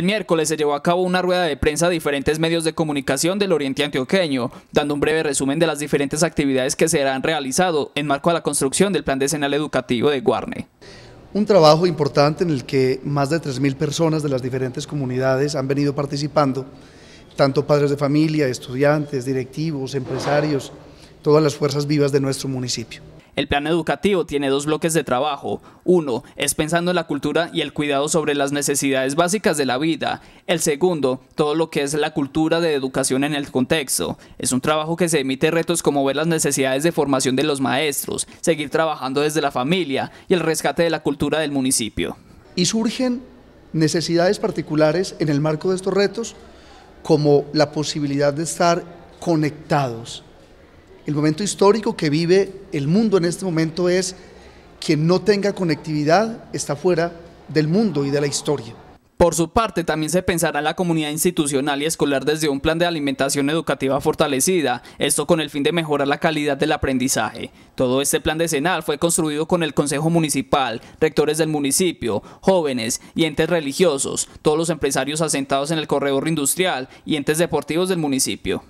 El miércoles se llevó a cabo una rueda de prensa a diferentes medios de comunicación del Oriente Antioqueño, dando un breve resumen de las diferentes actividades que se han realizado en marco a la construcción del Plan Decenal Educativo de Guarne. Un trabajo importante en el que más de 3.000 personas de las diferentes comunidades han venido participando, tanto padres de familia, estudiantes, directivos, empresarios, todas las fuerzas vivas de nuestro municipio. El plan educativo tiene dos bloques de trabajo. Uno es pensando en la cultura y el cuidado sobre las necesidades básicas de la vida. El segundo, todo lo que es la cultura de educación en el contexto. Es un trabajo que se emite retos como ver las necesidades de formación de los maestros, seguir trabajando desde la familia y el rescate de la cultura del municipio. Y surgen necesidades particulares en el marco de estos retos como la posibilidad de estar conectados el momento histórico que vive el mundo en este momento es que no tenga conectividad está fuera del mundo y de la historia. Por su parte, también se pensará en la comunidad institucional y escolar desde un plan de alimentación educativa fortalecida, esto con el fin de mejorar la calidad del aprendizaje. Todo este plan de decenal fue construido con el Consejo Municipal, rectores del municipio, jóvenes y entes religiosos, todos los empresarios asentados en el corredor industrial y entes deportivos del municipio.